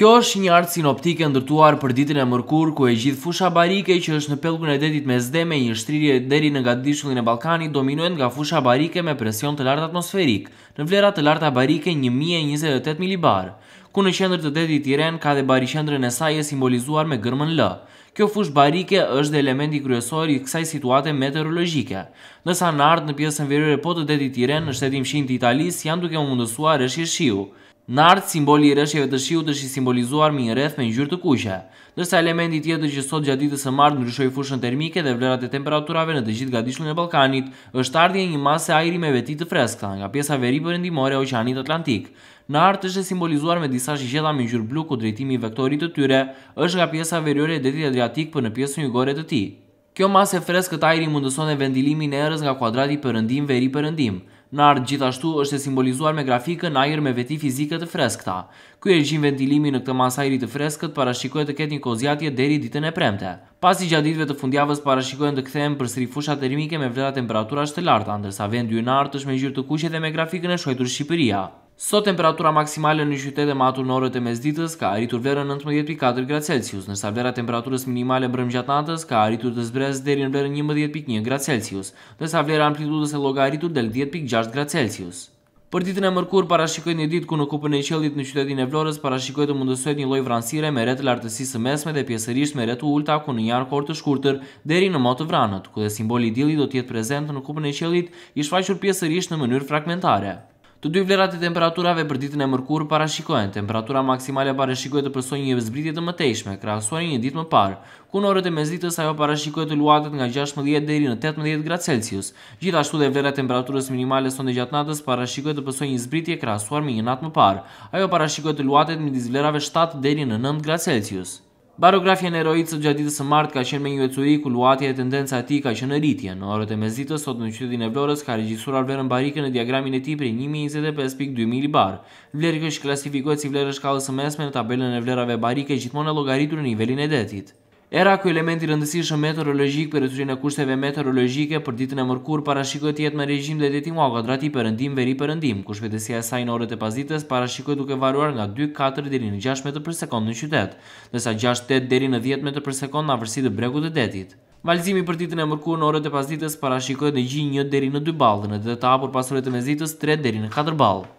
Kjo është një artë sinoptike ndërtuar për ditën e mërkur, ku e gjithë fusha barike që është në pelgun e detit me zde me një shtrirje deri në gadishullin e Balkani dominuen nga fusha barike me presion të lartë atmosferik, në vlerat të lartë a barike 1028 milibar, ku në qendrë të detit i ren ka dhe bari e saj e simbolizuar me gërmën lë. Kjo fush barike është dhe elementi kryesor i kësaj situate meteorologike. Nësa në artë në pjesën verire po të detit i në shtetim të italis janë duke mundësuar është shiu. Në artë, simboli i rëshjeve të shiut është i simbolizuar me një rreth me një të kushe, dërsa elementi tjetër që sot gjatë ditës e martë në fushën termike dhe vlerat e temperaturave në të gjithë ga e Balkanit, është ardhje një masë ajri me vetit të freskta nga pjesa veri për endimore o qanit Atlantik. Në artë është e simbolizuar me disa që gjitha me një blu ku drejtimi i vektorit të tyre është nga pjesa veriore e detit e dreatik për në pjesën jugore të ti. Kjo masë e freskë të ajri mundëson e vendilimin e erës nga kuadrati përëndim-veri përëndim. Nartë gjithashtu është e simbolizuar me grafikën ajer me veti fizikët të freskta. Kuj e gjimë ventilimi në këtë masajri të freskët parashikohet të ketë një kozjatje deri ditën e premte. Pasi gjaditve të fundjavës parashikohet të kthejmë për srifusha termike me vreda temperaturasht të larta, ndërsa vend ju nartë është me gjyrë të kushet dhe me grafikën e shojtur Shqipëria. Sot temperatura maksimale në qytetet e matur në orët e mesditës ka arritur vlerën 19.4 gradë Celsius, nërsa vlerën temperaturës minimale në gjatnatës ka arritur të zbrez deri në vlerën 11.1 gradë Celsius, nërsa vlerën amplitudës e loga arritur dhe lë 10.6 gradë Celsius. Për ditën e mërkur, parashikojt një ditë ku në kupën e qëllit në qytetin e vlorës, parashikojt të mundësojt një loj vransire me retë lartësisë mesme dhe pjesërisht me retu ulta ku në janë kortë shkurëtër deri në motë vranët, ku dhe simboli dili do tjetë prezent në kupën e qëllit i pjesërisht në mënyrë fragmentare. Të dy vlerat e temperaturave për ditën e mërkurë parashikojnë. Temperatura maksimale parashikojnë të përsojnë një vëzbritje të mëtejshme, krasuar një ditë më parë, ku në orët e mezitës ajo parashikojnë të luatet nga 16 deri në 18 gradë Celsius. Gjithashtu dhe vlerat temperaturës minimale sonde gjatë natës parashikojnë të përsojnë një zbritje krasuar me një natë më parë. Ajo parashikojnë të luatet në dizvlerave 7 deri në 9 gradë Celsius. Barografia në eroicë të gjatitës së martë ka qenë me një vecuri ku luatje e tendenca ati ka qenë rritja. Në orët e mezitës, sot në qytetin e vlorës ka regjisur vlerën barike në diagramin e tipri 1025.2 milibar. Vlerë kështë klasifikojt si vlerë shkallës mesme në tabelën e vlerave barike gjithmonë e logaritur në nivelin e detit. Era ku elementi rëndësishëm meteorologjik për rëzurin e kushteve meteorologjike për ditën e mërkur parashikot jetë me rejim dhe deti mua kvadrati për rëndim veri për rëndim, ku shpetesia e sajnë orët e pazitës parashikot duke varuar nga 2-4 dheri në 6 metrë për sekund në qytet, nësa 6-8 dheri në 10 metrë për sekund në avërsi dhe bregut e detit. Valzimi për ditën e mërkur në orët e pazitës parashikot në gjinë 1 dheri në 2 balë dhe në apur pasurit e mezitës 3 dheri në 4 balë.